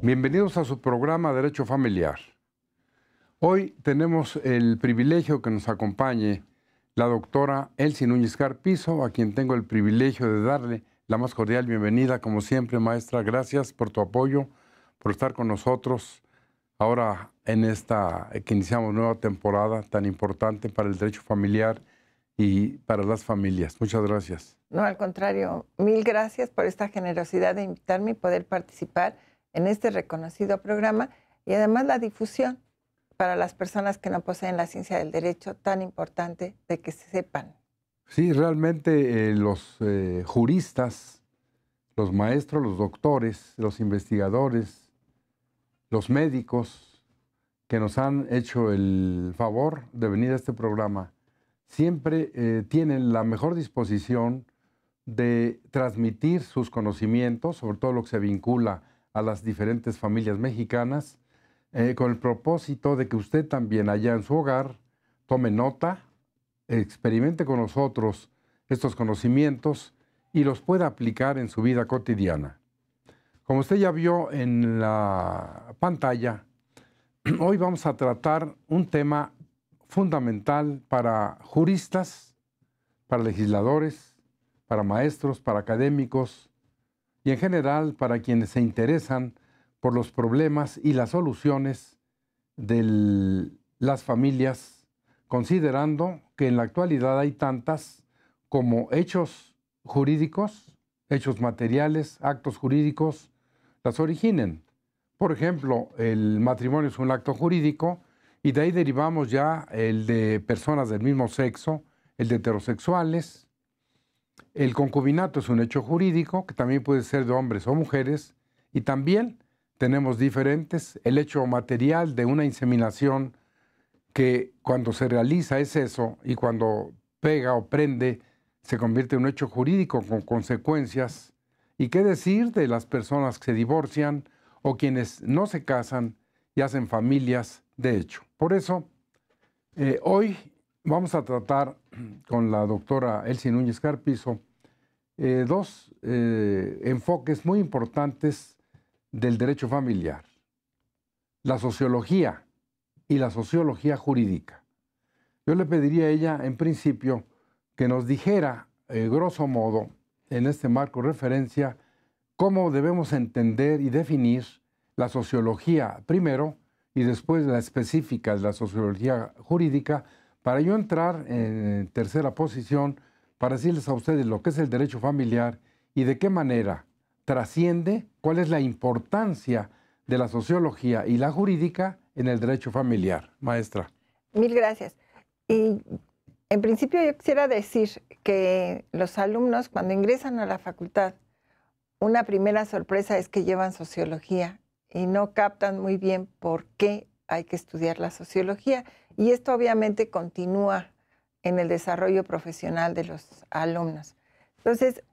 Bienvenidos a su programa Derecho Familiar. Hoy tenemos el privilegio que nos acompañe la doctora Elsie Núñez Carpizo, a quien tengo el privilegio de darle la más cordial bienvenida, como siempre, maestra. Gracias por tu apoyo, por estar con nosotros ahora en esta eh, que iniciamos nueva temporada tan importante para el derecho familiar y para las familias. Muchas gracias. No, al contrario, mil gracias por esta generosidad de invitarme y poder participar en este reconocido programa y además la difusión para las personas que no poseen la ciencia del derecho tan importante de que se sepan. Sí, realmente eh, los eh, juristas, los maestros, los doctores, los investigadores, los médicos que nos han hecho el favor de venir a este programa, siempre eh, tienen la mejor disposición de transmitir sus conocimientos, sobre todo lo que se vincula a las diferentes familias mexicanas, eh, con el propósito de que usted también allá en su hogar tome nota, experimente con nosotros estos conocimientos y los pueda aplicar en su vida cotidiana. Como usted ya vio en la pantalla, hoy vamos a tratar un tema fundamental para juristas, para legisladores, para maestros, para académicos y en general para quienes se interesan por los problemas y las soluciones de las familias, considerando que en la actualidad hay tantas como hechos jurídicos, hechos materiales, actos jurídicos, las originen. Por ejemplo, el matrimonio es un acto jurídico y de ahí derivamos ya el de personas del mismo sexo, el de heterosexuales. El concubinato es un hecho jurídico que también puede ser de hombres o mujeres y también tenemos diferentes. El hecho material de una inseminación que cuando se realiza es eso y cuando pega o prende se convierte en un hecho jurídico con consecuencias. ¿Y qué decir de las personas que se divorcian o quienes no se casan y hacen familias de hecho? Por eso, eh, hoy vamos a tratar con la doctora Elsie Núñez Carpizo eh, dos eh, enfoques muy importantes del derecho familiar, la sociología y la sociología jurídica. Yo le pediría a ella, en principio, que nos dijera, eh, grosso modo, en este marco de referencia, cómo debemos entender y definir la sociología primero y después la específica de la sociología jurídica, para yo entrar en tercera posición para decirles a ustedes lo que es el derecho familiar y de qué manera trasciende cuál es la importancia de la sociología y la jurídica en el derecho familiar. Maestra. Mil gracias. Y en principio yo quisiera decir que los alumnos cuando ingresan a la facultad, una primera sorpresa es que llevan sociología y no captan muy bien por qué hay que estudiar la sociología. Y esto obviamente continúa en el desarrollo profesional de los alumnos. Entonces,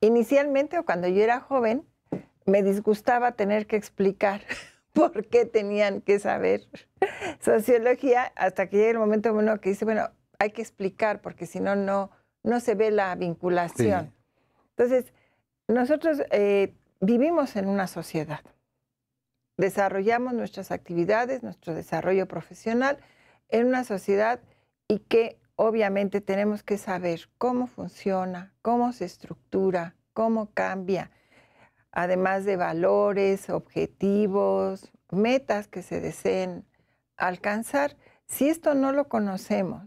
Inicialmente o cuando yo era joven, me disgustaba tener que explicar por qué tenían que saber sociología hasta que llega el momento uno que dice, bueno, hay que explicar porque si no, no, no se ve la vinculación. Entonces, nosotros eh, vivimos en una sociedad, desarrollamos nuestras actividades, nuestro desarrollo profesional en una sociedad y que obviamente tenemos que saber cómo funciona, cómo se estructura, cómo cambia, además de valores, objetivos, metas que se deseen alcanzar. Si esto no lo conocemos,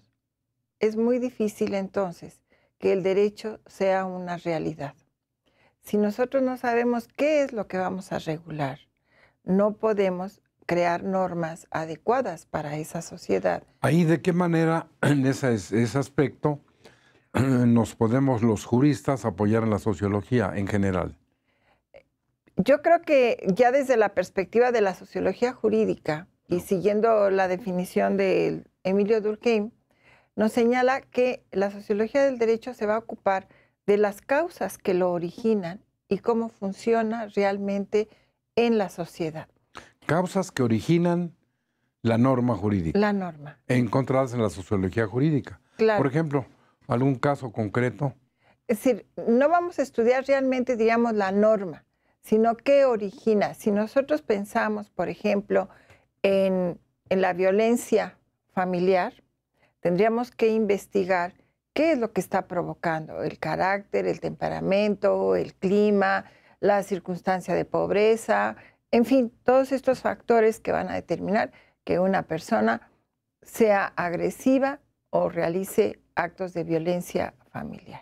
es muy difícil entonces que el derecho sea una realidad. Si nosotros no sabemos qué es lo que vamos a regular, no podemos crear normas adecuadas para esa sociedad. Ahí de qué manera en ese, ese aspecto nos podemos los juristas apoyar en la sociología en general. Yo creo que ya desde la perspectiva de la sociología jurídica y siguiendo la definición de Emilio Durkheim, nos señala que la sociología del derecho se va a ocupar de las causas que lo originan y cómo funciona realmente en la sociedad causas que originan la norma jurídica. La norma. Encontradas en la sociología jurídica. Por ejemplo, algún caso concreto. Es decir, no vamos a estudiar realmente, digamos, la norma, sino qué origina. Si nosotros pensamos, por ejemplo, en, en la violencia familiar, tendríamos que investigar qué es lo que está provocando, el carácter, el temperamento, el clima, la circunstancia de pobreza, en fin, todos estos factores que van a determinar que una persona sea agresiva o realice actos de violencia familiar.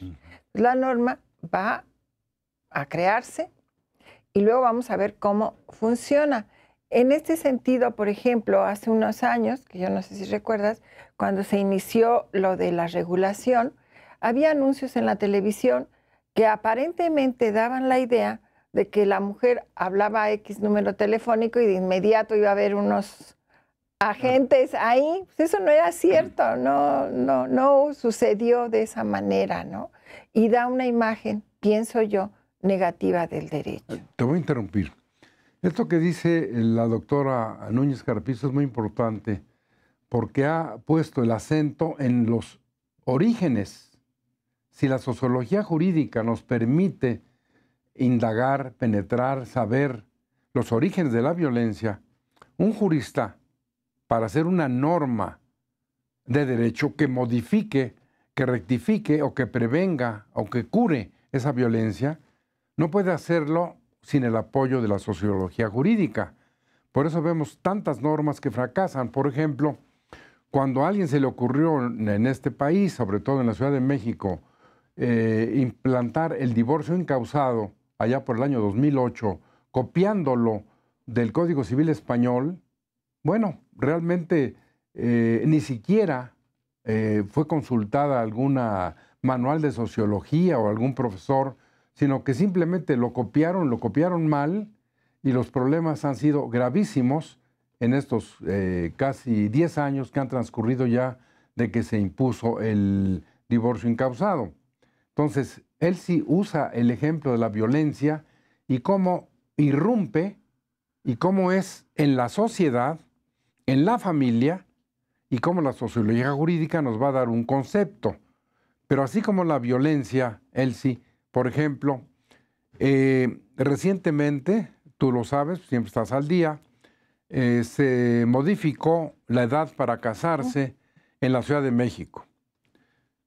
La norma va a crearse y luego vamos a ver cómo funciona. En este sentido, por ejemplo, hace unos años, que yo no sé si recuerdas, cuando se inició lo de la regulación, había anuncios en la televisión que aparentemente daban la idea de que la mujer hablaba a X número telefónico y de inmediato iba a haber unos agentes ahí. Pues eso no era cierto, no, no, no sucedió de esa manera, ¿no? Y da una imagen, pienso yo, negativa del derecho. Eh, te voy a interrumpir. Esto que dice la doctora Núñez Carpizo es muy importante porque ha puesto el acento en los orígenes. Si la sociología jurídica nos permite indagar, penetrar, saber los orígenes de la violencia, un jurista, para hacer una norma de derecho que modifique, que rectifique o que prevenga o que cure esa violencia, no puede hacerlo sin el apoyo de la sociología jurídica. Por eso vemos tantas normas que fracasan. Por ejemplo, cuando a alguien se le ocurrió en este país, sobre todo en la Ciudad de México, eh, implantar el divorcio encausado, allá por el año 2008, copiándolo del Código Civil Español, bueno, realmente eh, ni siquiera eh, fue consultada alguna manual de sociología o algún profesor, sino que simplemente lo copiaron, lo copiaron mal y los problemas han sido gravísimos en estos eh, casi 10 años que han transcurrido ya de que se impuso el divorcio incausado. Entonces, él usa el ejemplo de la violencia y cómo irrumpe y cómo es en la sociedad, en la familia y cómo la sociología jurídica nos va a dar un concepto. Pero así como la violencia, Elsie, por ejemplo, eh, recientemente, tú lo sabes, siempre estás al día, eh, se modificó la edad para casarse en la Ciudad de México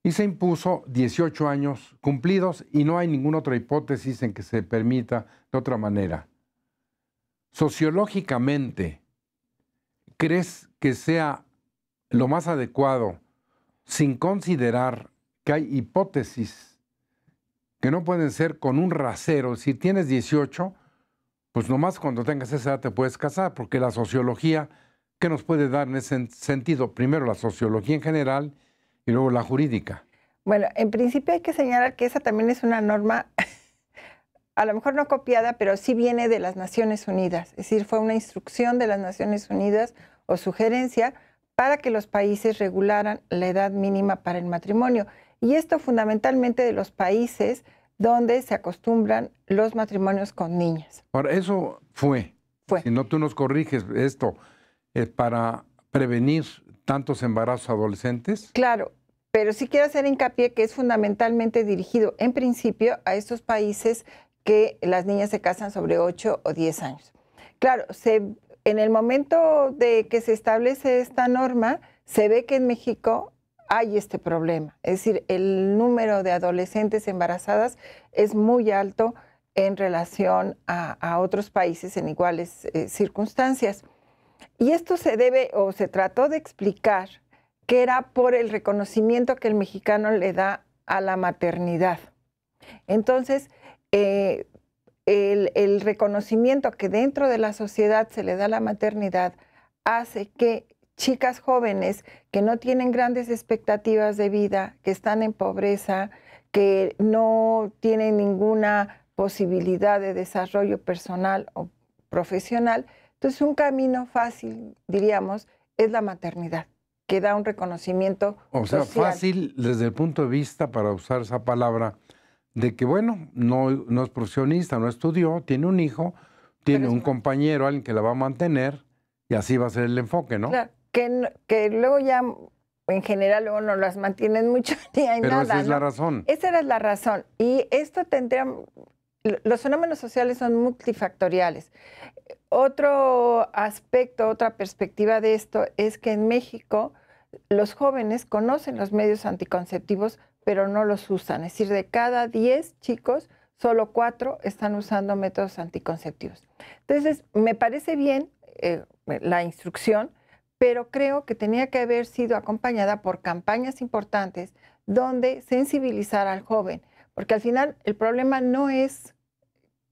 y se impuso 18 años cumplidos y no hay ninguna otra hipótesis en que se permita de otra manera. Sociológicamente, ¿crees que sea lo más adecuado sin considerar que hay hipótesis que no pueden ser con un rasero? Si tienes 18, pues nomás cuando tengas esa edad te puedes casar, porque la sociología, ¿qué nos puede dar en ese sentido? Primero, la sociología en general y luego la jurídica. Bueno, en principio hay que señalar que esa también es una norma, a lo mejor no copiada, pero sí viene de las Naciones Unidas. Es decir, fue una instrucción de las Naciones Unidas o sugerencia para que los países regularan la edad mínima para el matrimonio. Y esto fundamentalmente de los países donde se acostumbran los matrimonios con niñas. por eso fue. Fue. Si no, tú nos corriges esto, es eh, para prevenir tantos embarazos adolescentes? Claro, pero sí quiero hacer hincapié que es fundamentalmente dirigido en principio a estos países que las niñas se casan sobre 8 o 10 años. Claro, en el momento de que se establece esta norma, se ve que en México hay este problema. Es decir, el número de adolescentes embarazadas es muy alto en relación a, otros países en iguales eh, circunstancias. Y esto se debe o se trató de explicar que era por el reconocimiento que el mexicano le da a la maternidad. Entonces, eh, el, el, reconocimiento que dentro de la sociedad se le da a la maternidad hace que chicas jóvenes que no tienen grandes expectativas de vida, que están en pobreza, que no tienen ninguna posibilidad de desarrollo personal o profesional, entonces, un camino fácil, diríamos, es la maternidad, que da un reconocimiento. O sea, fácil desde el punto de vista, para usar esa palabra, de que, bueno, no, es profesionista, no estudió, tiene un hijo, tiene un compañero, alguien que la va a mantener, y así va a ser el enfoque, ¿no? Claro, que, que luego ya en general luego no las mantienen mucho ni hay Pero Esa es la razón. Esa era la razón. Y esto tendría. Los fenómenos sociales son multifactoriales. Otro aspecto, otra perspectiva de esto es que en México los jóvenes conocen los medios anticonceptivos, pero no los usan. Es decir, de cada 10 chicos, solo 4 están usando métodos anticonceptivos. Entonces, me parece bien eh, la instrucción, pero creo que tenía que haber sido acompañada por campañas importantes donde sensibilizar al joven, porque al final el problema no es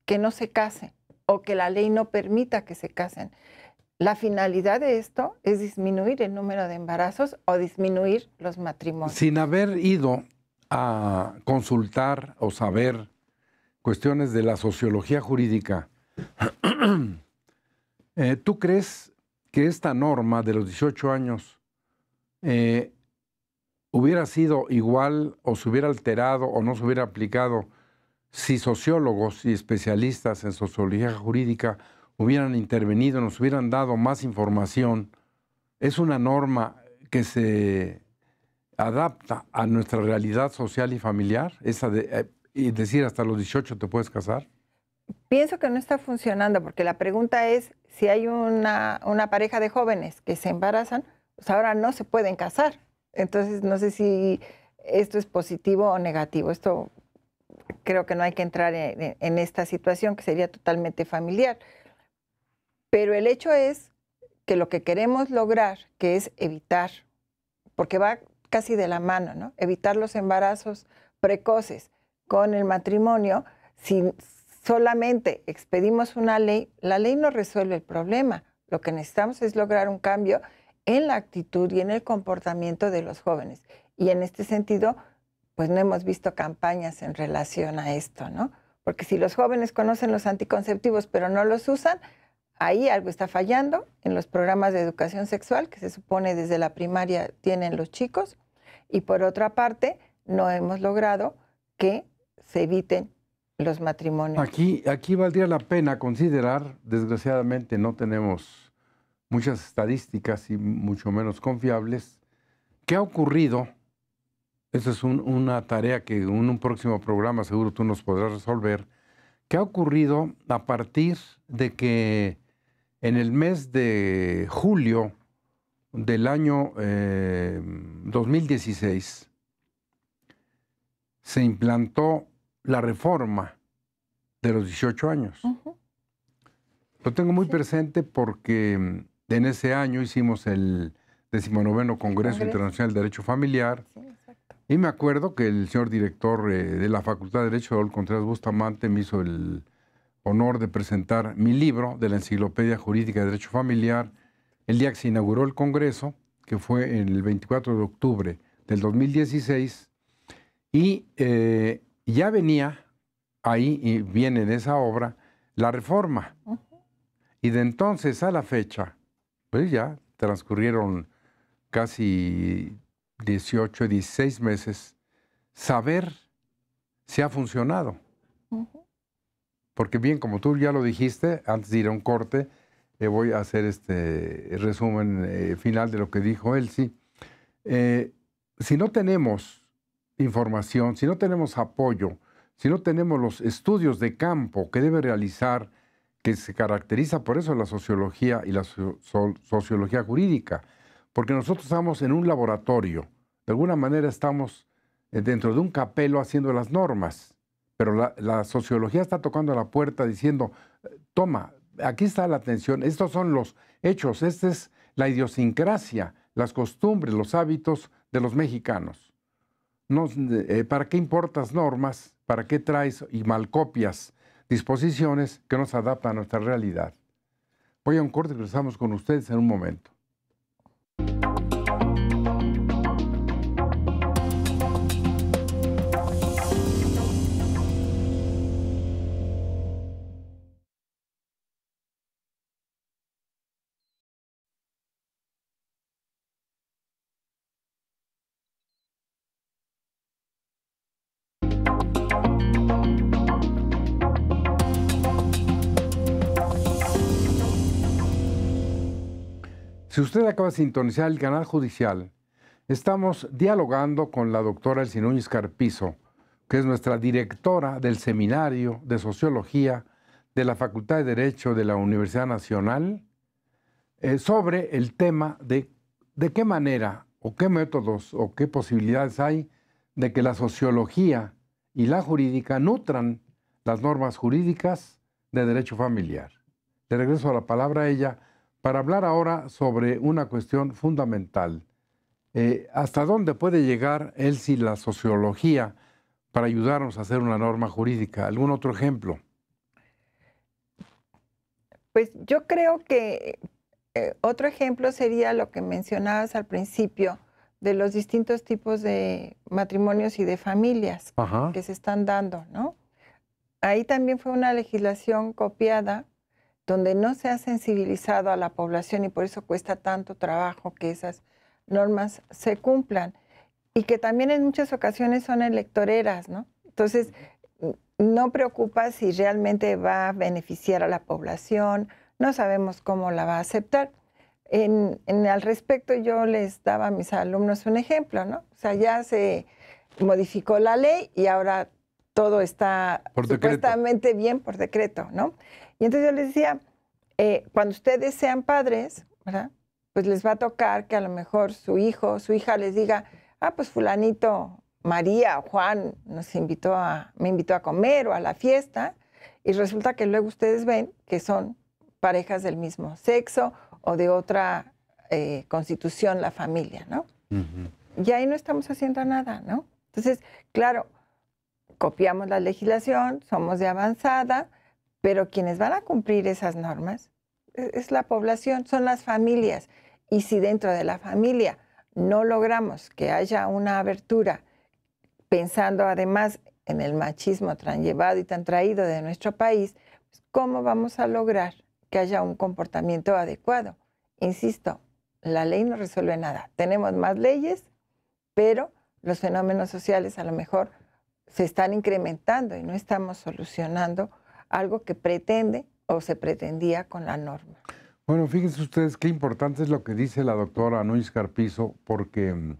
que no se case, o que la ley no permita que se casen. La finalidad de esto es disminuir el número de embarazos o disminuir los matrimonios. Sin haber ido a consultar o saber cuestiones de la sociología jurídica, eh, ¿tú crees que esta norma de los 18 años eh, hubiera sido igual o se hubiera alterado o no se hubiera aplicado si sociólogos y especialistas en sociología jurídica hubieran intervenido, nos hubieran dado más información, es una norma que se adapta a nuestra realidad social y familiar, esa de, eh, y decir hasta los 18 te puedes casar? Pienso que no está funcionando, porque la pregunta es si hay una, una pareja de jóvenes que se embarazan, pues ahora no se pueden casar. Entonces, no sé si esto es positivo o negativo. Esto creo que no hay que entrar en, esta situación que sería totalmente familiar. Pero el hecho es que lo que queremos lograr, que es evitar, porque va casi de la mano, ¿no? Evitar los embarazos precoces con el matrimonio, si solamente expedimos una ley, la ley no resuelve el problema. Lo que necesitamos es lograr un cambio en la actitud y en el comportamiento de los jóvenes. Y en este sentido, pues no hemos visto campañas en relación a esto, ¿no? Porque si los jóvenes conocen los anticonceptivos pero no los usan, ahí algo está fallando en los programas de educación sexual que se supone desde la primaria tienen los chicos. Y por otra parte, no hemos logrado que se eviten los matrimonios. Aquí, aquí valdría la pena considerar, desgraciadamente no tenemos muchas estadísticas y mucho menos confiables, qué ha ocurrido esa es una tarea que en un próximo programa seguro tú nos podrás resolver. ¿Qué ha ocurrido a partir de que en el mes de julio del año 2016 eh, se implantó la reforma de los 18 años? Lo tengo muy presente porque en ese año hicimos el decimonoveno Congreso, Congreso. Internacional de Derecho Familiar. Y me acuerdo que el señor director eh, de la Facultad de Derecho, ol Contreras Bustamante, me hizo el honor de presentar mi libro de la Enciclopedia Jurídica de Derecho Familiar el día que se inauguró el Congreso, que fue el 24 de octubre del 2016. Y eh, ya venía ahí, y viene de esa obra, la reforma. Y de entonces a la fecha, pues ya transcurrieron casi 18, 16 meses, saber si ha funcionado. Porque bien, como tú ya lo dijiste, antes de ir a un corte, voy a hacer este resumen eh, final de lo que dijo él, eh, si no tenemos información, si no tenemos apoyo, si no tenemos los estudios de campo que debe realizar, que se caracteriza por eso la sociología y la sociología jurídica, porque nosotros estamos en un laboratorio, de alguna manera estamos eh, dentro de un capelo haciendo las normas, pero la, sociología está tocando la puerta diciendo, toma, aquí está la atención, estos son los hechos, esta es la idiosincrasia, las costumbres, los hábitos de los mexicanos. Eh, ¿Para qué importas normas? ¿Para qué traes y malcopias disposiciones que nos adaptan a nuestra realidad? Voy a un corte y regresamos con ustedes en un momento. usted acaba de sintonizar el canal judicial, estamos dialogando con la doctora Elsie Carpizo, que es nuestra directora del Seminario de Sociología de la Facultad de Derecho de la Universidad Nacional, eh, sobre el tema de de qué manera o qué métodos o qué posibilidades hay de que la sociología y la jurídica nutran las normas jurídicas de derecho familiar. Le regreso a la palabra a ella para hablar ahora sobre una cuestión fundamental. Eh, ¿Hasta dónde puede llegar, si la sociología para ayudarnos a hacer una norma jurídica? ¿Algún otro ejemplo? Pues yo creo que eh, otro ejemplo sería lo que mencionabas al principio de los distintos tipos de matrimonios y de familias que se están dando, ¿no? Ahí también fue una legislación copiada donde no se ha sensibilizado a la población y por eso cuesta tanto trabajo que esas normas se cumplan y que también en muchas ocasiones son electoreras, ¿no? Entonces, no preocupa si realmente va a beneficiar a la población, no sabemos cómo la va a aceptar. En, al respecto yo les daba a mis alumnos un ejemplo, ¿no? O sea, ya se modificó la ley y ahora todo está supuestamente bien por decreto, ¿no? Y entonces yo les decía, eh, cuando ustedes sean padres, Pues les va a tocar que a lo mejor su hijo, su hija les diga, ah, pues fulanito, María Juan nos invitó a, me invitó a comer o a la fiesta, y resulta que luego ustedes ven que son parejas del mismo sexo o de otra eh, constitución la familia, ¿no? Y ahí no estamos haciendo nada, ¿no? Entonces, claro, copiamos la legislación, somos de avanzada, pero quienes van a cumplir esas normas e, es la población, son las familias. Y si dentro de la familia no logramos que haya una abertura, pensando además en el machismo tan llevado y tan traído de nuestro país, pues, ¿cómo vamos a lograr que haya un comportamiento adecuado? Insisto, la ley no resuelve nada. Tenemos más leyes, pero los fenómenos sociales a lo mejor se están incrementando y no estamos solucionando algo que pretende o se pretendía con la norma. Bueno, fíjense ustedes qué importante es lo que dice la doctora Núñez Carpizo, porque mm,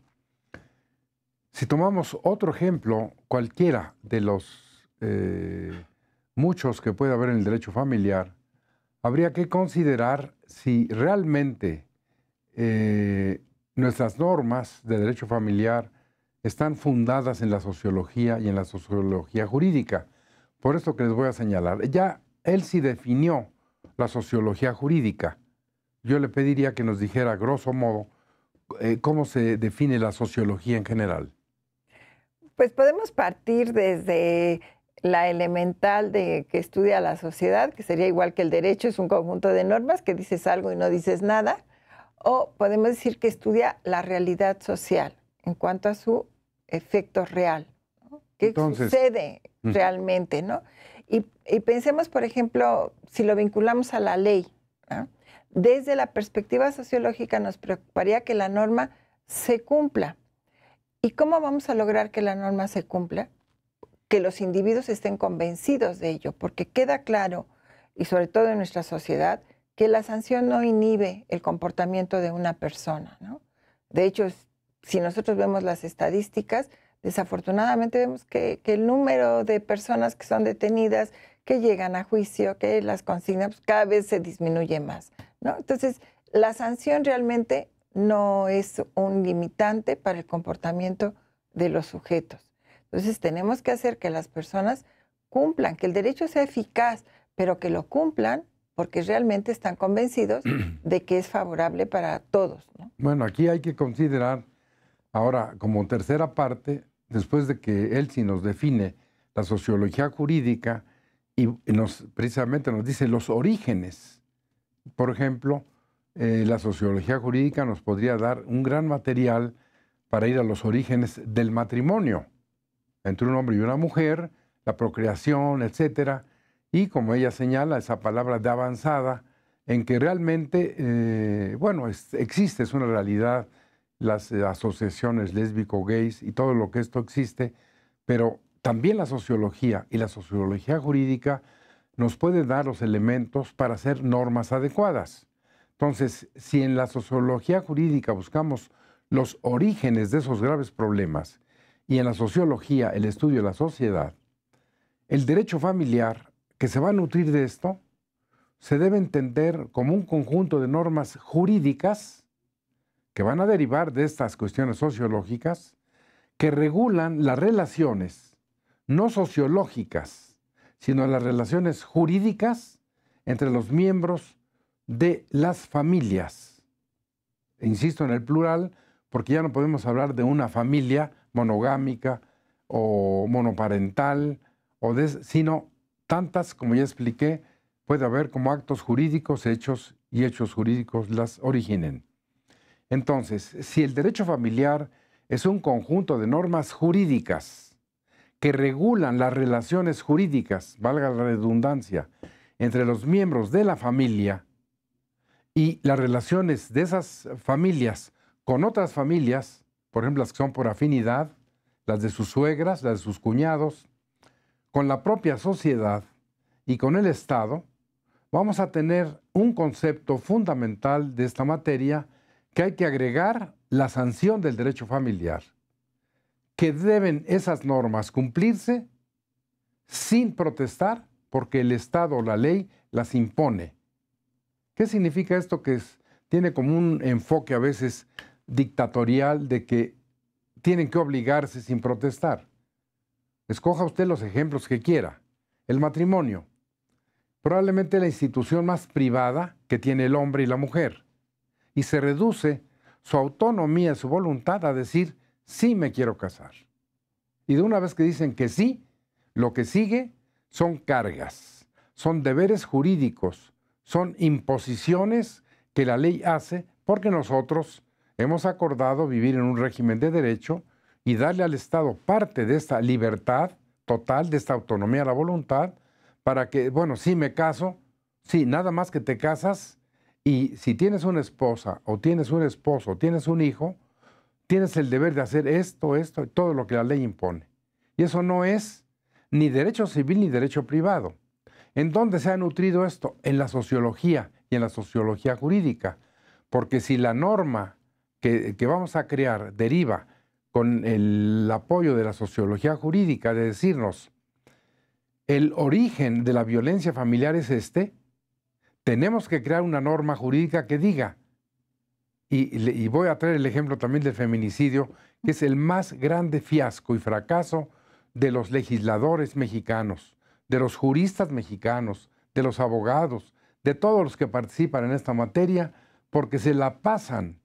si tomamos otro ejemplo, cualquiera de los eh, muchos que puede haber en el derecho familiar, habría que considerar si realmente eh, nuestras normas de derecho familiar están fundadas en la sociología y en la sociología jurídica por esto que les voy a señalar. Ya él sí definió la sociología jurídica. Yo le pediría que nos dijera, grosso modo, eh, cómo se define la sociología en general. Pues podemos partir desde la elemental de que estudia la sociedad, que sería igual que el derecho, es un conjunto de normas que dices algo y no dices nada, o podemos decir que estudia la realidad social en cuanto a su efecto real. ¿Qué sucede mm. realmente, no? Y, pensemos, por ejemplo, si lo vinculamos a la ley, desde la perspectiva sociológica nos preocuparía que la norma se cumpla. ¿Y cómo vamos a lograr que la norma se cumpla? Que los individuos estén convencidos de ello, porque queda claro, y sobre todo en nuestra sociedad, que la sanción no inhibe el comportamiento de una persona. ¿no? De hecho, si nosotros vemos las estadísticas, Desafortunadamente vemos que, el número de personas que son detenidas, que llegan a juicio, que las consignas, pues, cada vez se disminuye más. ¿no? Entonces, la sanción realmente no es un limitante para el comportamiento de los sujetos. Entonces, tenemos que hacer que las personas cumplan, que el derecho sea eficaz, pero que lo cumplan porque realmente están convencidos de que es favorable para todos. Bueno, aquí hay que considerar Ahora, como tercera parte, después de que Elsie nos define la sociología jurídica y nos, precisamente nos dice los orígenes. Por ejemplo, eh, la sociología jurídica nos podría dar un gran material para ir a los orígenes del matrimonio entre un hombre y una mujer, la procreación, etcétera, y como ella señala, esa palabra de avanzada, en que realmente, eh, bueno, existe, es una realidad las eh, asociaciones lésbico-gays y todo lo que esto existe, pero también la sociología y la sociología jurídica nos puede dar los elementos para hacer normas adecuadas. Entonces, si en la sociología jurídica buscamos los orígenes de esos graves problemas y en la sociología el estudio de la sociedad, el derecho familiar que se va a nutrir de esto se debe entender como un conjunto de normas jurídicas que van a derivar de estas cuestiones sociológicas que regulan las relaciones, no sociológicas, sino las relaciones jurídicas entre los miembros de las familias. E insisto en el plural, porque ya no podemos hablar de una familia monogámica o monoparental, sino tantas, como ya expliqué, puede haber como actos jurídicos hechos y hechos jurídicos las originen. Entonces, si el derecho familiar es un conjunto de normas jurídicas que regulan las relaciones jurídicas, valga la redundancia, entre los miembros de la familia y las relaciones de esas familias con otras familias, por ejemplo, las que son por afinidad, las de sus suegras, las de sus cuñados, con la propia sociedad y con el Estado, vamos a tener un concepto fundamental de esta materia que hay que agregar la sanción del derecho familiar, que deben esas normas cumplirse sin protestar porque el Estado o la ley las impone. ¿Qué significa esto que tiene como un enfoque a veces dictatorial de que tienen que obligarse sin protestar? Escoja usted los ejemplos que quiera. El matrimonio, probablemente la institución más privada que tiene el hombre y la mujer y se reduce su autonomía, su voluntad a decir, sí me quiero casar. Y de una vez que dicen que sí, lo que sigue son cargas, son deberes jurídicos, son imposiciones que la ley hace porque nosotros hemos acordado vivir en un régimen de derecho y darle al Estado parte de esta libertad total, de esta autonomía a la voluntad, para que, bueno, sí me caso, sí, nada más que te casas, y si tienes una esposa o tienes un esposo o tienes un hijo, tienes el deber de hacer esto, esto y todo lo que la ley impone. Y eso no es ni derecho civil ni derecho privado. ¿En dónde se ha nutrido esto? En la sociología y en la sociología jurídica. Porque si la norma que, que vamos a crear deriva con el apoyo de la sociología jurídica de decirnos, el origen de la violencia familiar es este, tenemos que crear una norma jurídica que diga, y, voy a traer el ejemplo también del feminicidio, que es el más grande fiasco y fracaso de los legisladores mexicanos, de los juristas mexicanos, de los abogados, de todos los que participan en esta materia, porque se la pasan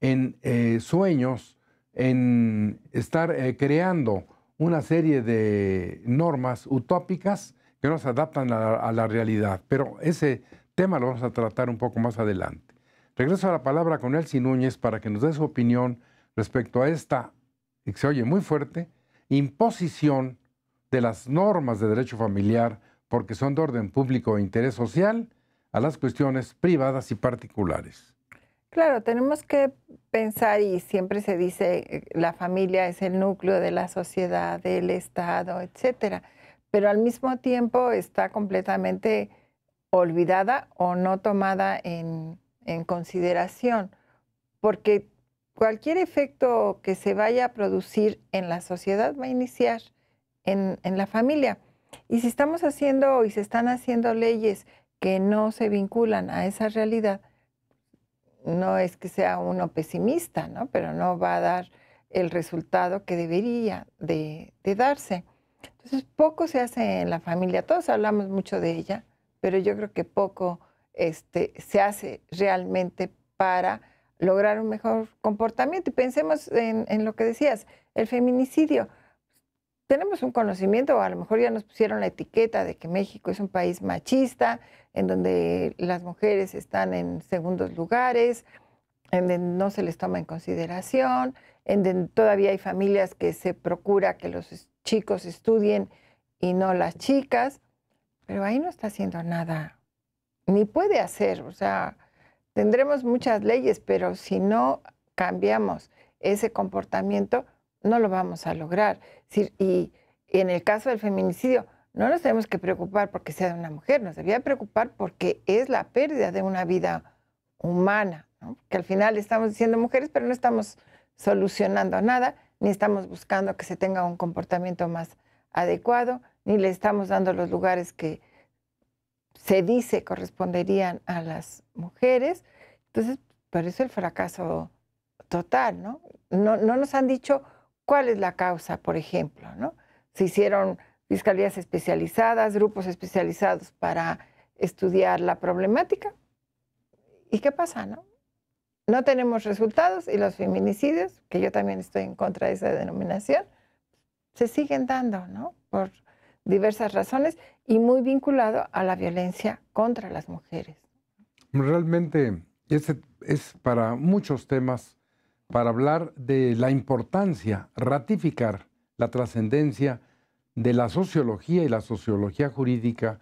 en eh, sueños, en estar eh, creando una serie de normas utópicas que no se adaptan a, a la realidad. Pero ese tema lo vamos a tratar un poco más adelante. Regreso a la palabra con Elsie Núñez para que nos dé su opinión respecto a esta, que se oye muy fuerte, imposición de las normas de derecho familiar porque son de orden público e interés social a las cuestiones privadas y particulares. Claro, tenemos que pensar y siempre se dice la familia es el núcleo de la sociedad, del Estado, etcétera, pero al mismo tiempo está completamente olvidada o no tomada en, consideración, porque cualquier efecto que se vaya a producir en la sociedad va a iniciar en, la familia. Y si estamos haciendo y se están haciendo leyes que no se vinculan a esa realidad, no es que sea uno pesimista, pero no va a dar el resultado que debería de, de darse. Entonces, poco se hace en la familia. Todos hablamos mucho de ella, pero yo creo que poco este, se hace realmente para lograr un mejor comportamiento. Y pensemos en, en lo que decías, el feminicidio. Tenemos un conocimiento, o a lo mejor ya nos pusieron la etiqueta de que México es un país machista, en donde las mujeres están en segundos lugares, en donde no se les toma en consideración, en donde todavía hay familias que se procura que los chicos estudien y no las chicas pero ahí no está haciendo nada, ni puede hacer, o sea, tendremos muchas leyes, pero si no cambiamos ese comportamiento, no lo vamos a lograr. Y en el caso del feminicidio, no nos tenemos que preocupar porque sea de una mujer, nos debía preocupar porque es la pérdida de una vida humana, que al final estamos diciendo mujeres, pero no estamos solucionando nada, ni estamos buscando que se tenga un comportamiento más adecuado, ni le estamos dando los lugares que se dice corresponderían a las mujeres. Entonces, por eso el fracaso total, ¿no? No, nos han dicho cuál es la causa, por ejemplo, ¿no? Se hicieron fiscalías especializadas, grupos especializados para estudiar la problemática. ¿Y qué pasa, no? No tenemos resultados y los feminicidios, que yo también estoy en contra de esa denominación, se siguen dando, ¿no? Por diversas razones y muy vinculado a la violencia contra las mujeres. Realmente este es para muchos temas, para hablar de la importancia, ratificar la trascendencia de la sociología y la sociología jurídica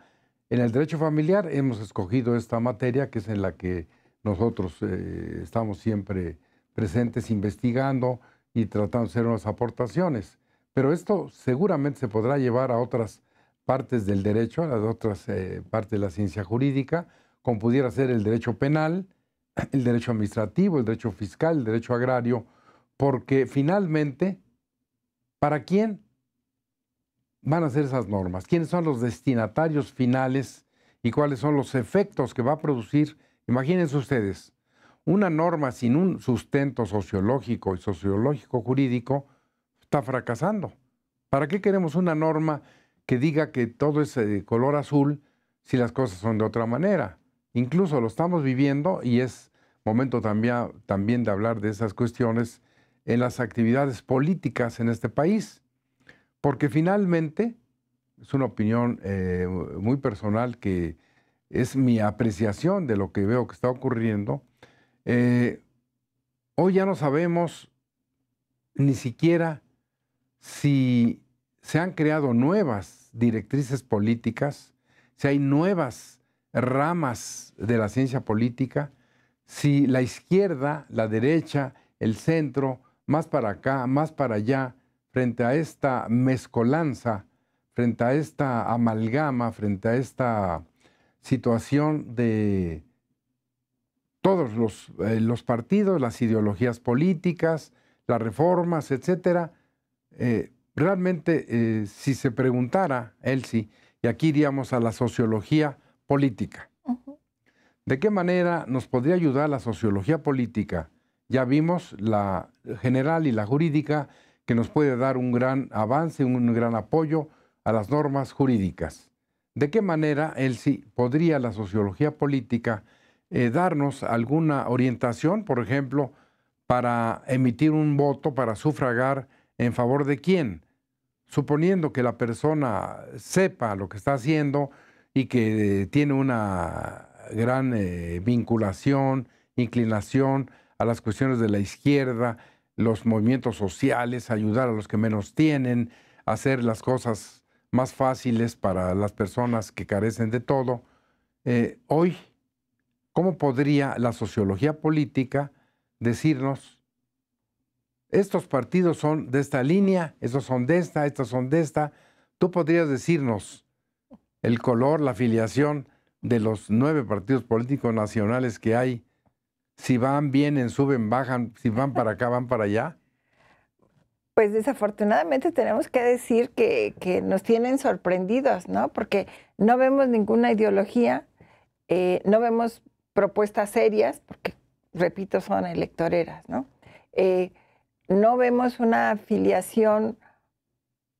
en el derecho familiar. Hemos escogido esta materia que es en la que nosotros eh, estamos siempre presentes investigando y tratando de hacer unas aportaciones. Pero esto seguramente se podrá llevar a otras partes del derecho, a otras eh, partes de la ciencia jurídica, como pudiera ser el derecho penal, el derecho administrativo, el derecho fiscal, el derecho agrario, porque finalmente, ¿para quién van a ser esas normas? ¿Quiénes son los destinatarios finales y cuáles son los efectos que va a producir? Imagínense ustedes, una norma sin un sustento sociológico y sociológico jurídico, está fracasando. ¿Para qué queremos una norma que diga que todo es de eh, color azul si las cosas son de otra manera? Incluso lo estamos viviendo y es momento también, también de hablar de esas cuestiones en las actividades políticas en este país, porque finalmente es una opinión eh, muy personal que es mi apreciación de lo que veo que está ocurriendo. Eh, hoy ya no sabemos ni siquiera si se han creado nuevas directrices políticas, si hay nuevas ramas de la ciencia política, si la izquierda, la derecha, el centro, más para acá, más para allá, frente a esta mezcolanza, frente a esta amalgama, frente a esta situación de todos los, eh, partidos, las ideologías políticas, las reformas, etcétera, eh, realmente, eh, si se preguntara, Elsie, y aquí iríamos a la sociología política, ¿de qué manera nos podría ayudar la sociología política? Ya vimos la general y la jurídica que nos puede dar un gran avance, un gran apoyo a las normas jurídicas. ¿De qué manera, Elsie, podría la sociología política eh, darnos alguna orientación, por ejemplo, para emitir un voto, para sufragar en favor de quién, suponiendo que la persona sepa lo que está haciendo y que eh, tiene una gran eh, vinculación, inclinación a las cuestiones de la izquierda, los movimientos sociales, ayudar a los que menos tienen, hacer las cosas más fáciles para las personas que carecen de todo. Eh, hoy, ¿cómo podría la sociología política decirnos estos partidos son de esta línea, estos son de esta, estos son de esta. Tú podrías decirnos el color, la afiliación de los nueve partidos políticos nacionales que hay, si van, vienen, suben, bajan, si van para acá, van para allá. Pues desafortunadamente tenemos que decir que, nos tienen sorprendidos, ¿no? Porque no vemos ninguna ideología, eh, no vemos propuestas serias, porque, repito, son electoreras, ¿no? Eh, no vemos una afiliación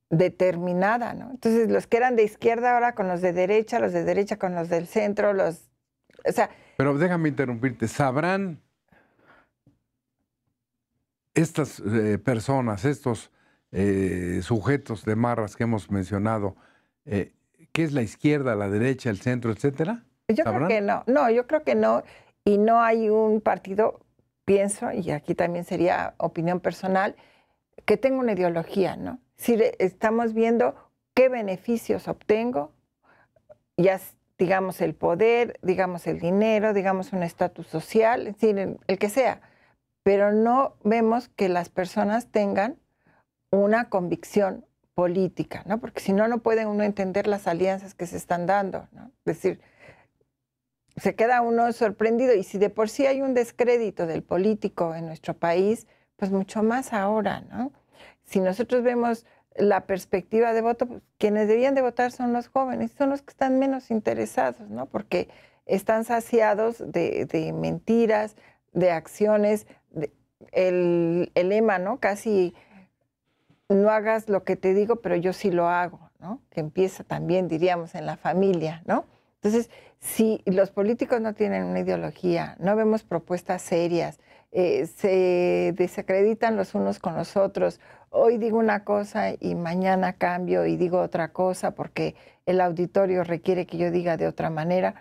determinada, ¿no? Entonces, los que eran de izquierda ahora con los de derecha, los de derecha con los del centro, los... O sea... Pero déjame interrumpirte. ¿Sabrán estas eh, personas, estos eh, sujetos de marras que hemos mencionado, eh, qué es la izquierda, la derecha, el centro, etcétera? Yo creo que no. No, yo creo que no. Y no hay un partido pienso, y aquí también sería opinión personal, que tengo una ideología, ¿no? Si estamos viendo qué beneficios obtengo, ya digamos el poder, digamos el dinero, digamos un estatus social, es decir, el, que sea, pero no vemos que las personas tengan una convicción política, ¿no? Porque si no, no puede uno entender las alianzas que se están dando, ¿no? Es decir, se queda uno sorprendido. Y si de por sí hay un descrédito del político en nuestro país, pues mucho más ahora, ¿no? Si nosotros vemos la perspectiva de voto, pues, quienes debían de votar son los jóvenes, son los que están menos interesados, ¿no? Porque están saciados de, mentiras, de acciones, el, el, lema, ¿no? Casi no hagas lo que te digo, pero yo sí lo hago, ¿no? Que empieza también, diríamos, en la familia, ¿no? Entonces, si los políticos no tienen una ideología, no vemos propuestas serias, eh, se desacreditan los unos con los otros, hoy digo una cosa y mañana cambio y digo otra cosa porque el auditorio requiere que yo diga de otra manera,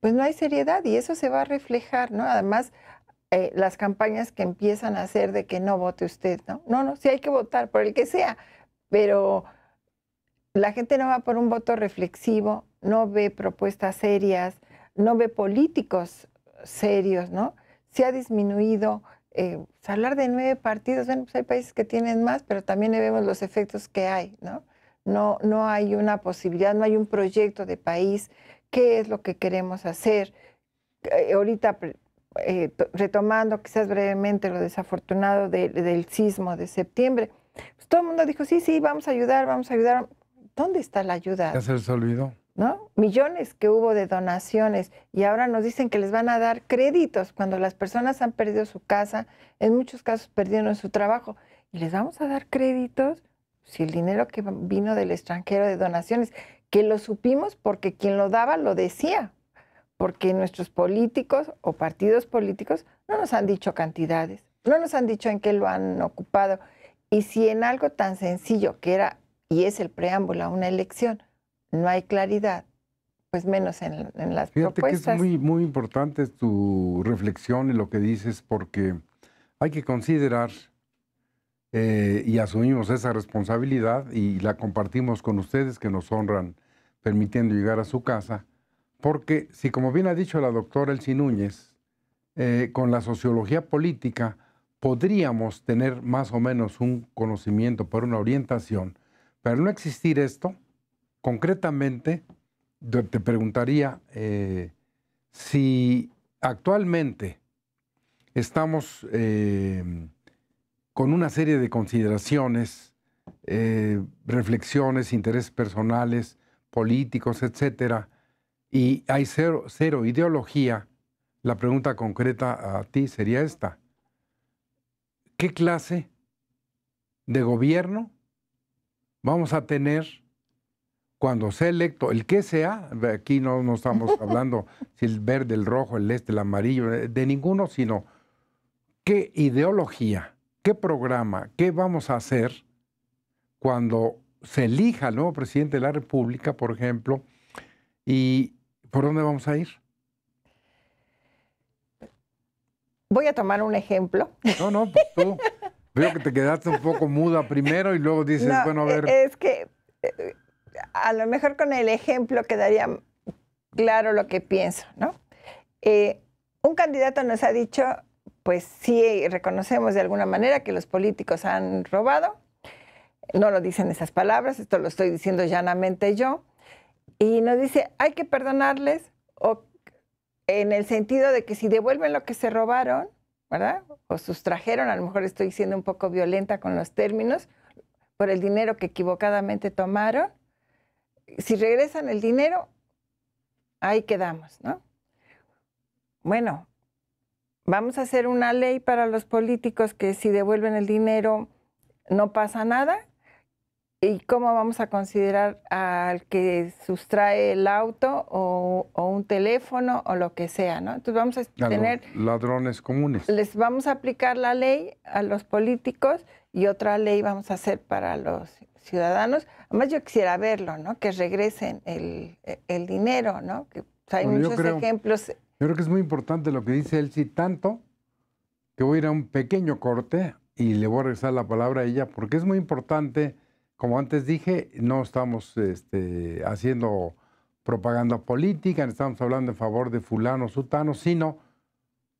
pues no hay seriedad y eso se va a reflejar, ¿no? Además, eh, las campañas que empiezan a hacer de que no vote usted, ¿no? No, no, sí hay que votar por el que sea, pero la gente no va por un voto reflexivo, no ve propuestas serias, no ve políticos serios, ¿no? Se ha disminuido, eh, pues, hablar de nueve partidos, pues, hay países que tienen más, pero también vemos los efectos que hay, ¿no? No, no hay una posibilidad, no hay un proyecto de país, qué es lo que queremos hacer. Eh, ahorita, eh, retomando quizás brevemente lo desafortunado del sismo de septiembre, pues, todo el mundo dijo, sí, sí, vamos a ayudar, vamos a ayudar. ¿Dónde está la ayuda? Ya se olvidó. Millones que hubo de donaciones y ahora nos dicen que les van a dar créditos cuando las personas han perdido su casa, en muchos casos perdieron su trabajo. ¿Y les vamos a dar créditos? Si el dinero que vino del extranjero de donaciones, que lo supimos porque quien lo daba lo decía, porque nuestros políticos o partidos políticos no nos han dicho cantidades, no nos han dicho en qué lo han ocupado. Y si en algo tan sencillo que era, y es el preámbulo a una elección, no hay claridad, pues menos en, en las Fíjate Que es muy, muy importante tu reflexión y lo que dices, porque hay que considerar eh, y asumimos esa responsabilidad y la compartimos con ustedes que nos honran permitiendo llegar a su casa, porque si como bien ha dicho la doctora Elsie Núñez, eh, con la sociología política podríamos tener más o menos un conocimiento por una orientación, pero no existir esto, concretamente, te preguntaría eh, si actualmente estamos eh, con una serie de consideraciones, eh, reflexiones, intereses personales, políticos, etcétera, y hay cero ideología, la pregunta concreta a ti sería esta. ¿Qué clase de gobierno vamos a tener cuando sea electo, el que sea, aquí no, estamos hablando si el verde, el rojo, el este, el amarillo, eh, de ninguno, sino qué ideología, qué programa, qué vamos a hacer cuando se elija el nuevo presidente de la República, por ejemplo, y por dónde vamos a ir. Voy a tomar un ejemplo. No, no, pues tú. Veo que te quedaste un poco muda primero y luego dices, bueno, a e, ver. Es que eh, a lo mejor con el ejemplo quedaría claro lo que pienso, ¿no? Eh, un candidato nos ha dicho, pues sí, reconocemos de alguna manera que los políticos han robado. No lo dicen esas palabras, esto lo estoy diciendo llanamente yo. Y nos dice, hay que perdonarles, en el sentido de que si devuelven lo que se robaron, ¿verdad? O sustrajeron, a lo mejor estoy siendo un poco violenta con los términos, por el dinero que equivocadamente tomaron, si regresan el dinero, ahí quedamos, ¿no? Bueno, vamos a hacer una ley para los políticos que si devuelven el dinero no pasa nada. ¿Y cómo vamos a considerar al que sustrae el auto o, un teléfono o lo que sea? ¿no? Entonces vamos a, a tener... Ladrones comunes. Les vamos a aplicar la ley a los políticos y otra ley vamos a hacer para los ciudadanos. Además, yo quisiera verlo, ¿no? Que regresen el, dinero, ¿no? Que, hay muchos ejemplos. Yo creo que es muy importante lo que dice Elsie, tanto que voy a ir a un pequeño corte y le voy a regresar la palabra a ella, porque es muy importante, como antes dije, no estamos este, haciendo propaganda política, no estamos hablando en favor de fulano, sutano, sino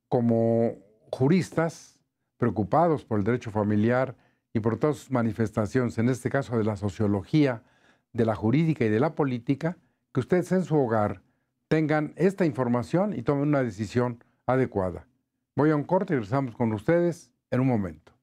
como juristas preocupados por el derecho familiar, y por todas sus manifestaciones, en este caso de la sociología, de la jurídica y de la política, que ustedes en su hogar tengan esta información y tomen una decisión adecuada. Voy a un corte y regresamos con ustedes en un momento.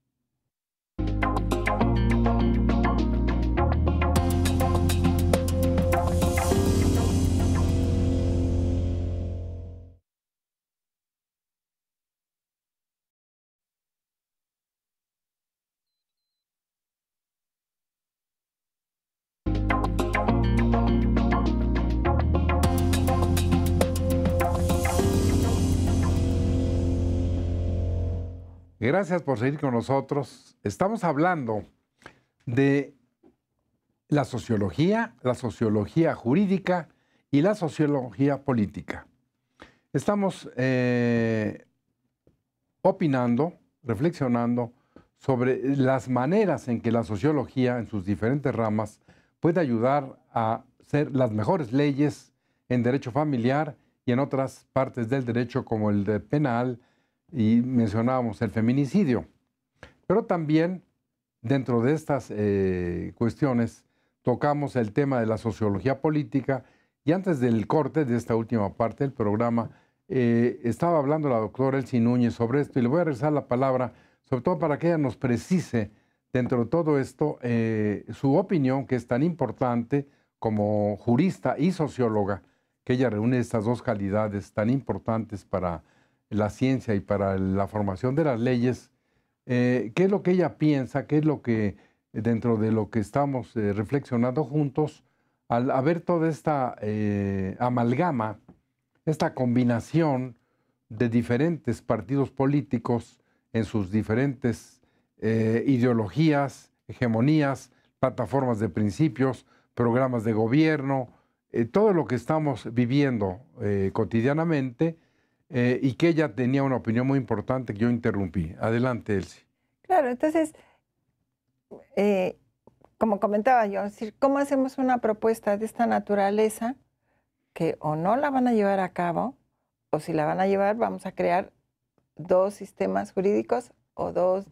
Gracias por seguir con nosotros. Estamos hablando de la sociología, la sociología jurídica y la sociología política. Estamos eh, opinando, reflexionando sobre las maneras en que la sociología en sus diferentes ramas puede ayudar a ser las mejores leyes en derecho familiar y en otras partes del derecho como el penal, y mencionábamos el feminicidio. Pero también dentro de estas eh, cuestiones tocamos el tema de la sociología política y antes del corte de esta última parte del programa eh, estaba hablando la doctora Elsie Núñez sobre esto y le voy a regresar la palabra sobre todo para que ella nos precise dentro de todo esto eh, su opinión que es tan importante como jurista y socióloga que ella reúne estas dos calidades tan importantes para la ciencia y para la formación de las leyes, eh, ¿qué es lo que ella piensa? ¿Qué es lo que, dentro de lo que estamos eh, reflexionando juntos, al haber toda esta eh, amalgama, esta combinación de diferentes partidos políticos en sus diferentes ideologías, hegemonías, plataformas de principios, programas de gobierno, todo lo que estamos viviendo cotidianamente, eh, y que ella tenía una opinión muy importante que yo interrumpí. Adelante, Elsie. Claro, entonces, eh, como comentaba yo, ¿cómo hacemos una propuesta de esta naturaleza que o no la van a llevar a cabo, o si la van a llevar, vamos a crear dos sistemas jurídicos o dos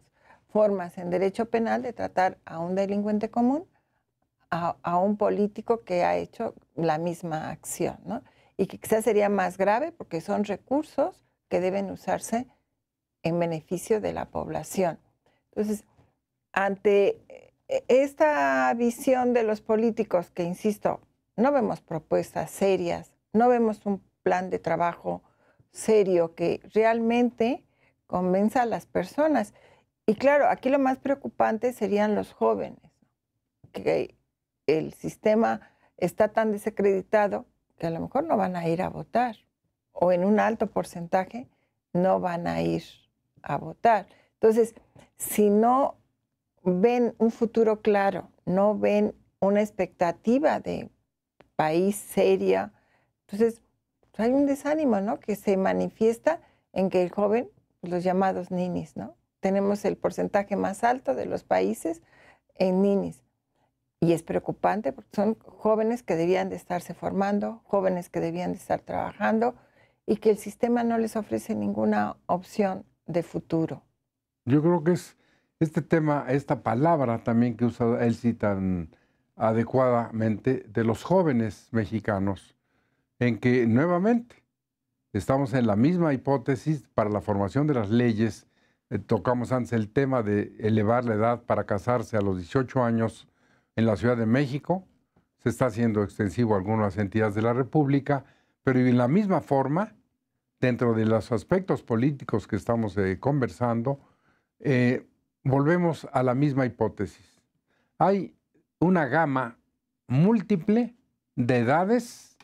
formas en derecho penal de tratar a un delincuente común, a, a un político que ha hecho la misma acción, ¿no? y que quizás sería más grave porque son recursos que deben usarse en beneficio de la población. Entonces, ante eh, esta visión de los políticos que, insisto, no vemos propuestas serias, no vemos un plan de trabajo serio que realmente convenza a las personas. Y claro, aquí lo más preocupante serían los jóvenes, que el sistema está tan desacreditado que a lo mejor no van a ir a votar o en un alto porcentaje no van a ir a votar. Entonces, si no ven un futuro claro, no ven una expectativa de país seria, entonces pues, hay un desánimo, Que se manifiesta en que el joven, los llamados ninis, ¿no? Tenemos el porcentaje más alto de los países en ninis. Y es preocupante porque son jóvenes que debían de estarse formando, jóvenes que debían de estar trabajando y que el sistema no les ofrece ninguna opción de futuro. Yo creo que es este tema, esta palabra también que usa Elsie tan adecuadamente de los jóvenes mexicanos, en que nuevamente estamos en la misma hipótesis para la formación de las leyes. Eh, tocamos antes el tema de elevar la edad para casarse a los 18 años en la Ciudad de México, se está haciendo extensivo a algunas entidades de la República, pero en la misma forma, dentro de los aspectos políticos que estamos eh, conversando, eh, volvemos a la misma hipótesis. Hay una gama múltiple de edades,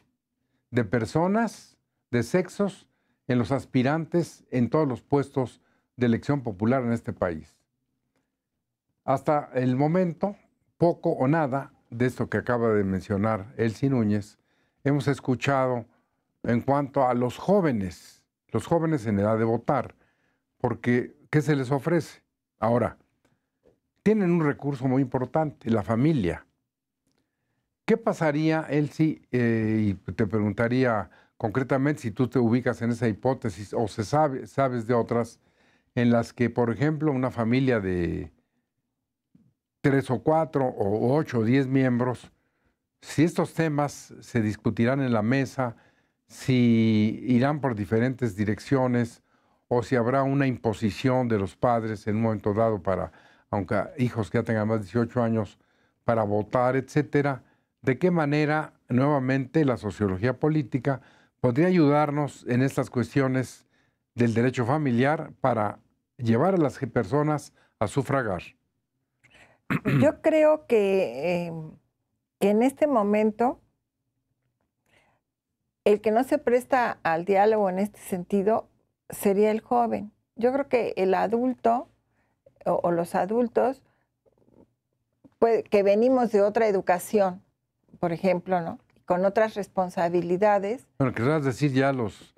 de personas, de sexos en los aspirantes en todos los puestos de elección popular en este país. Hasta el momento, poco o nada de esto que acaba de mencionar Elsie Núñez, hemos escuchado en cuanto a los jóvenes, los jóvenes en edad de votar, porque ¿qué se les ofrece? Ahora, tienen un recurso muy importante, la familia. ¿Qué pasaría, Elsie, eh, y te preguntaría concretamente si tú te ubicas en esa hipótesis o se sabes de otras, en las que, por ejemplo, una familia de tres o cuatro o ocho o diez miembros, si estos temas se discutirán en la mesa, si irán por diferentes direcciones o si habrá una imposición de los padres en un momento dado para, aunque hijos que ya tengan más de 18 años, para votar, etcétera, de qué manera nuevamente la sociología política podría ayudarnos en estas cuestiones del derecho familiar para llevar a las personas a sufragar yo creo em, que, en este momento el que no se presta al diálogo en este sentido sería el joven. Yo creo que el adulto o, los adultos que venimos de otra educación, por ejemplo, ¿no? con otras responsabilidades. Bueno, querrás decir ya los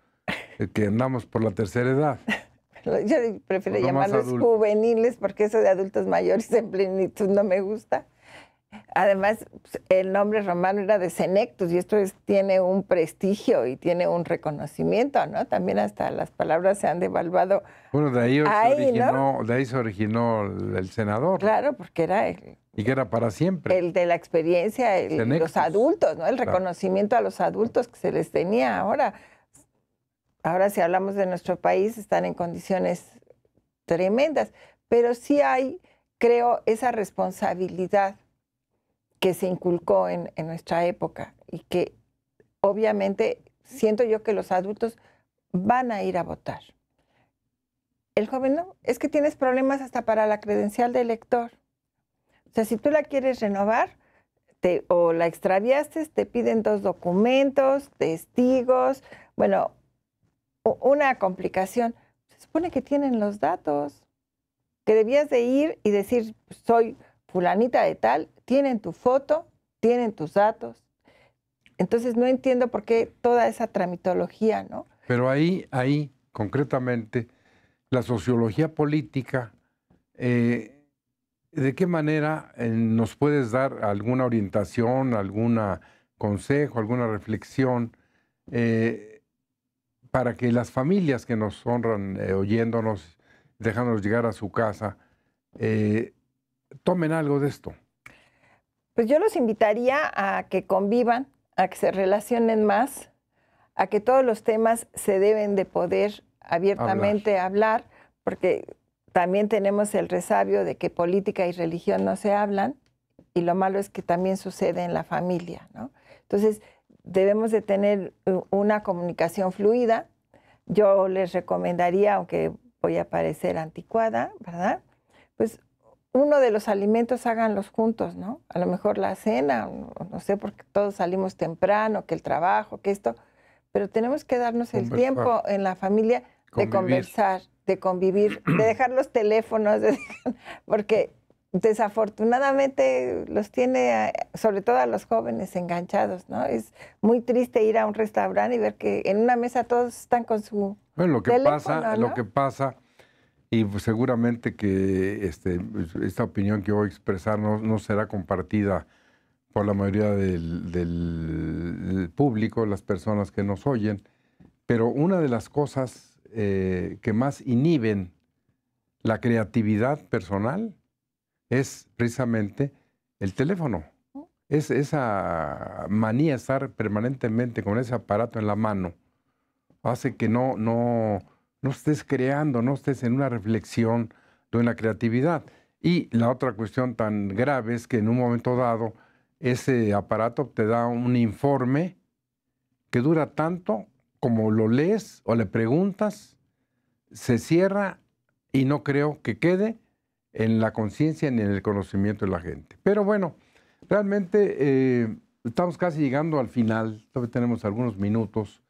eh, que andamos por la tercera edad. yo prefiero pues llamarlos juveniles porque eso de adultos mayores en plenitud no me gusta. Además, pues, el nombre romano era de Senectus y esto tiene un prestigio y tiene un reconocimiento, ¿no? También hasta las palabras se han devaluado. Bueno, de ahí, se, originó, de ahí se originó el senador. Claro, porque era el... Y que era para siempre. El de la experiencia, los adultos, ¿no? El reconocimiento a los adultos que se les tenía ahora ahora si hablamos de nuestro país, están en condiciones tremendas, pero sí hay, creo, esa responsabilidad que se inculcó en, nuestra época y que obviamente siento yo que los adultos van a ir a votar. El joven no, es que tienes problemas hasta para la credencial de elector. O sea, si tú la quieres renovar te, o la extraviaste, te piden dos documentos, testigos, bueno, una complicación. Se supone que tienen los datos, que debías de ir y decir, soy fulanita de tal, tienen tu foto, tienen tus datos. Entonces no entiendo por qué toda esa tramitología, ¿no? Pero ahí, ahí, concretamente, la sociología política, eh, ¿de qué manera eh, nos puedes dar alguna orientación, algún consejo, alguna reflexión? Eh, para que las familias que nos honran eh, oyéndonos, dejándonos llegar a su casa, eh, tomen algo de esto? Pues yo los invitaría a que convivan, a que se relacionen más, a que todos los temas se deben de poder abiertamente hablar, porque también tenemos el resabio de que política y religión no se hablan y lo malo es que también sucede en la familia, ¿no? Entonces, debemos de tener eh, una comunicación fluida. Yo les recomendaría, aunque voy a parecer anticuada, ¿verdad? Pues uno de los alimentos háganlos juntos, ¿no? A lo mejor la cena, no sé, porque todos salimos temprano, que el trabajo, que esto, pero tenemos que darnos el tiempo en la familia de conversar, de convivir, de dejar los teléfonos, porque desafortunadamente los tiene, sobre todo a los jóvenes, enganchados, ¿no? Es muy triste ir a un restaurante y ver que en una mesa todos están con su bueno, lo que pasa, lo que pasa y pues seguramente que este, pues, esta opinión que voy a expresar no, será compartida por la mayoría del, público, las personas que nos oyen, pero una de las cosas eh, que más inhiben la creatividad personal es precisamente el teléfono. Oh. Es esa manía estar permanentemente con ese aparato en la mano hace que no, no, no estés creando, no estés en una reflexión en la creatividad. Y la otra cuestión tan grave es que en un momento dado ese aparato te da un informe que dura tanto como lo lees o le preguntas, se cierra y no creo que quede en la conciencia, en el conocimiento de la gente. Pero bueno, realmente eh, estamos casi llegando al final, todavía tenemos algunos minutos.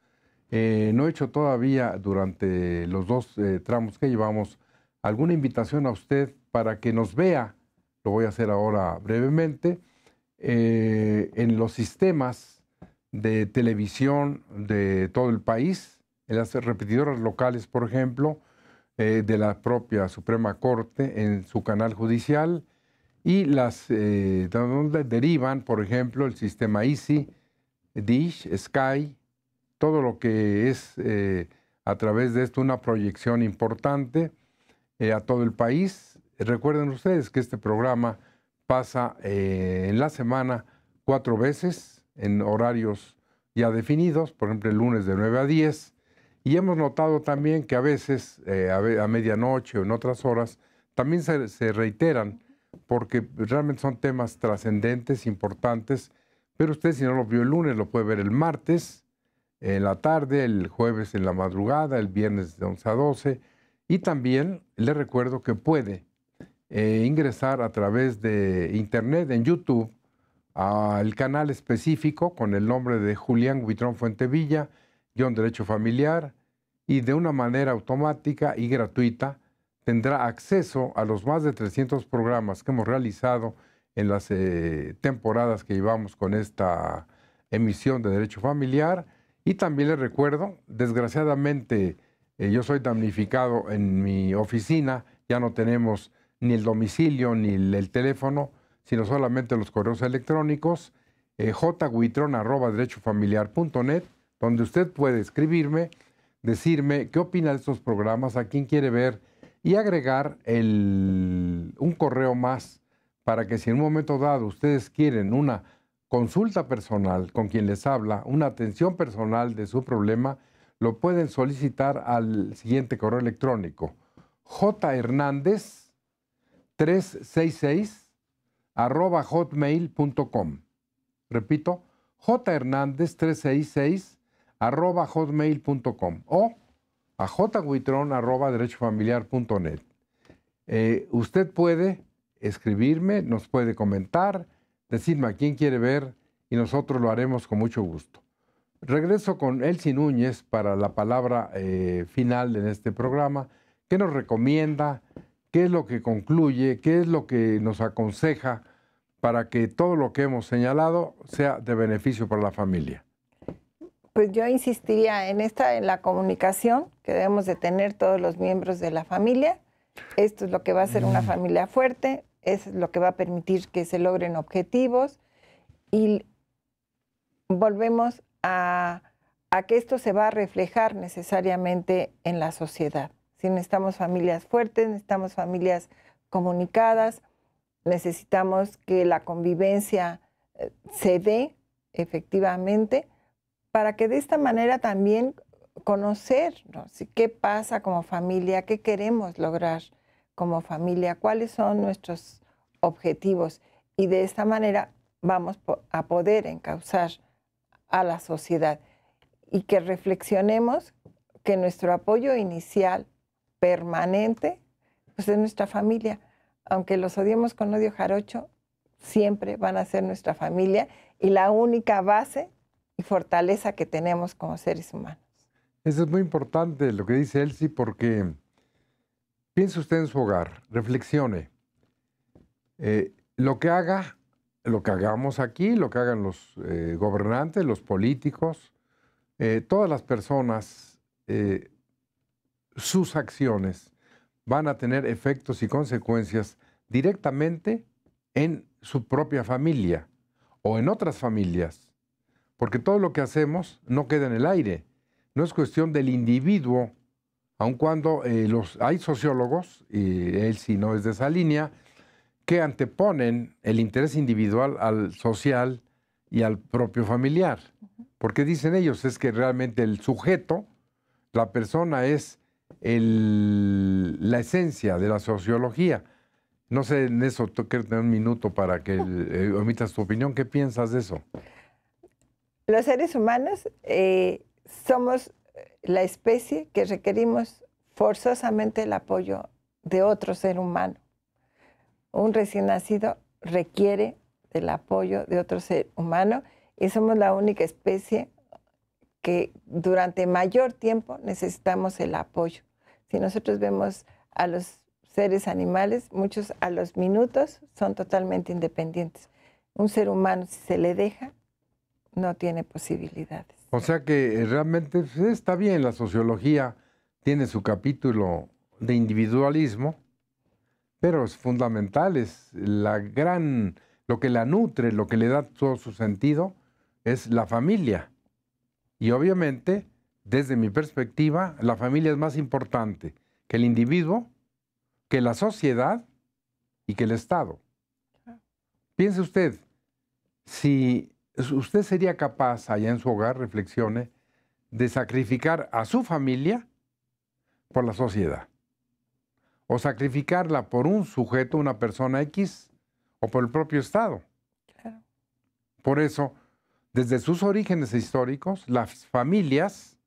Eh, no he hecho todavía durante los dos eh, tramos que llevamos alguna invitación a usted para que nos vea, lo voy a hacer ahora brevemente, en los sistemas de televisión de todo el país, en las repetidoras locales, por ejemplo, eh, de la propia Suprema Corte en su canal judicial y las eh, donde derivan, por ejemplo, el sistema Easy, Dish, Sky, todo lo que es eh, a través de esto una proyección importante a todo el país. Recuerden ustedes que este programa pasa en la semana cuatro veces en horarios ya definidos, por ejemplo, el lunes de 9 a 10, y hemos notado también que a veces, eh, a, medianoche o en otras horas, también se, reiteran, porque realmente son temas trascendentes, importantes, pero usted si no lo vio el lunes, lo puede ver el martes, en la tarde, el jueves en la madrugada, el viernes de 11 a 12. Y también le recuerdo que puede eh, ingresar a través de internet, en YouTube, al canal específico con el nombre de Julián Huitrón Fuentevilla derecho familiar, y de una manera automática y gratuita tendrá acceso a los más de 300 programas que hemos realizado en las eh, temporadas que llevamos con esta emisión de Derecho Familiar. Y también les recuerdo, desgraciadamente eh, yo soy damnificado en mi oficina, ya no tenemos ni el domicilio ni el, teléfono, sino solamente los correos electrónicos, eh, donde usted puede escribirme, decirme qué opina de estos programas, a quién quiere ver y agregar un correo más para que si en un momento dado ustedes quieren una consulta personal con quien les habla, una atención personal de su problema, lo pueden solicitar al siguiente correo electrónico, jhernández 366 arroba hotmail.com. Repito, jhernández 366 arroba hotmail.com o a jguitrón arroba Eh, usted puede escribirme, nos puede comentar, decirme a quién quiere ver y nosotros lo haremos con mucho gusto. Regreso con Elsin Núñez para la palabra eh, final en este programa. ¿Qué nos recomienda? ¿Qué es lo que concluye? ¿Qué es lo que nos aconseja para que todo lo que hemos señalado sea de beneficio para la familia? pues yo insistiría en esta, en la comunicación que debemos de tener todos los miembros de la familia. Esto es lo que va a ser una mm. familia fuerte, es lo que va a permitir que se logren objetivos y volvemos a, a que esto se va a reflejar necesariamente en la sociedad. Si necesitamos familias fuertes, necesitamos familias comunicadas, necesitamos que la convivencia eh, se dé efectivamente para que de esta manera también conocernos qué pasa como familia, qué queremos lograr como familia, cuáles son nuestros objetivos y de esta manera vamos a poder encauzar a la sociedad y que reflexionemos que nuestro apoyo inicial permanente pues es nuestra familia, aunque los odiemos con odio jarocho, siempre van a ser nuestra familia y la única base y fortaleza que tenemos como seres humanos. Eso es muy importante lo que dice Elsie porque piense usted en su hogar, reflexione. Eh, lo que haga, lo que hagamos aquí, lo que hagan los eh, gobernantes, los políticos, eh, todas las personas, sus acciones van a tener efectos y consecuencias directamente en su propia familia o en otras familias porque todo lo que hacemos no queda en el aire. No es cuestión del individuo, aun cuando eh, los, hay sociólogos, y él sí no es de esa línea, que anteponen el interés individual al social y al propio familiar. Porque dicen ellos, es que realmente el sujeto, la persona es la esencia de la sociología. No sé, en eso, quiero tener un minuto para que eh, omitas tu opinión. ¿Qué piensas de eso? Los seres humanos eh, somos la especie que requerimos forzosamente el apoyo de otro ser humano. Un recién nacido requiere del apoyo de otro ser humano y somos la única especie que durante mayor tiempo necesitamos el apoyo. Si nosotros vemos a los seres animales, muchos a los minutos son totalmente independientes. Un ser humano, si se le deja, no tiene posibilidades. O sea que eh, realmente pues, está bien, la sociología tiene su capítulo de individualismo, pero es fundamental, es la gran, lo que la nutre, lo que le da todo su sentido, es la familia. Y obviamente, desde mi perspectiva, la familia es más importante que el individuo, que la sociedad y que el Estado. Piense usted, si ¿usted sería capaz, allá en su hogar, reflexione, de sacrificar a su familia por la sociedad? ¿O sacrificarla por un sujeto, una persona X, o por el propio Estado? Claro. Por eso, desde sus orígenes históricos, las familias,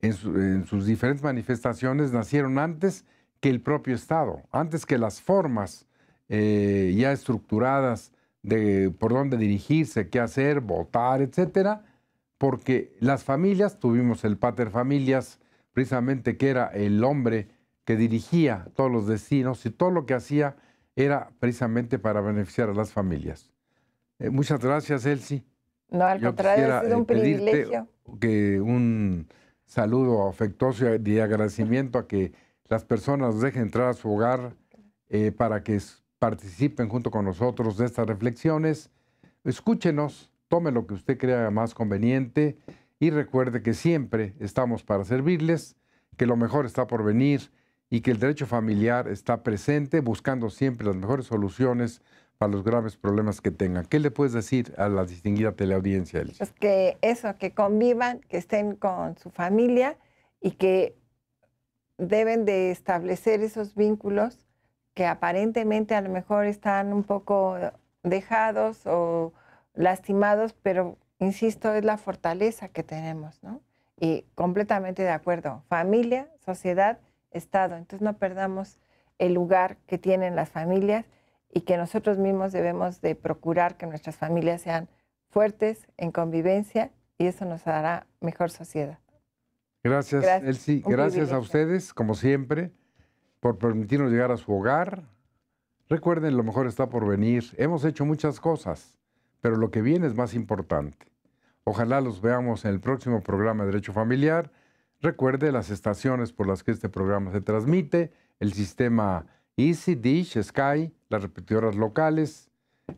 en, sus diferentes manifestaciones, nacieron antes que el propio Estado, antes que las formas eh, ya estructuradas de por dónde dirigirse, qué hacer, votar, etcétera, porque las familias, tuvimos el pater familias, precisamente que era el hombre que dirigía todos los destinos y todo lo que hacía era precisamente para beneficiar a las familias. Eh, muchas gracias, Elsie. No, al contrario, ha eh, un privilegio. Que un saludo afectuoso y agradecimiento a que las personas dejen entrar a su hogar eh, para que participen junto con nosotros de estas reflexiones. Escúchenos, tome lo que usted crea más conveniente y recuerde que siempre estamos para servirles, que lo mejor está por venir y que el derecho familiar está presente buscando siempre las mejores soluciones para los graves problemas que tengan. ¿Qué le puedes decir a la distinguida teleaudiencia? Pues que eso, que convivan, que estén con su familia y que deben de establecer esos vínculos que aparentemente a lo mejor están un poco eh, dejados o lastimados, pero insisto, es la fortaleza que tenemos, ¿no? Y completamente de acuerdo, familia, sociedad, Estado. Entonces no perdamos el lugar que tienen las familias y que nosotros mismos debemos de procurar que nuestras familias sean fuertes en convivencia y eso nos dará mejor sociedad. gracias. Elsie. gracias a ustedes, como siempre por permitirnos llegar a su hogar. Recuerden, lo mejor está por venir. Hemos hecho muchas cosas, pero lo que viene es más importante. Ojalá los veamos en el próximo programa de Derecho Familiar. Recuerde las estaciones por las que este programa se transmite, el sistema Easy, Dish, Sky, las repetidoras locales,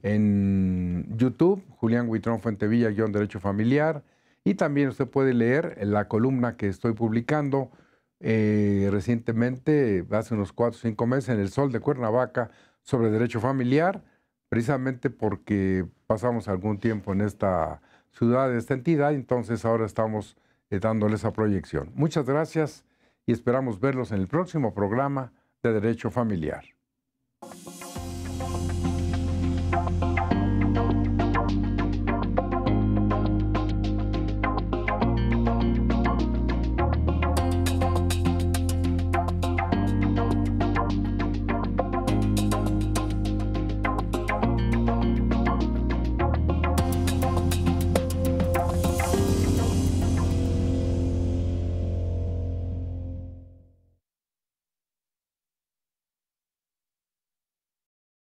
en YouTube, Julián Huitrón Fuentevilla, guión Derecho Familiar, y también usted puede leer la columna que estoy publicando eh, recientemente, hace unos cuatro o cinco meses, en el Sol de Cuernavaca sobre derecho familiar, precisamente porque pasamos algún tiempo en esta ciudad, en esta entidad, entonces ahora estamos eh, dándole esa proyección. Muchas gracias y esperamos verlos en el próximo programa de Derecho Familiar.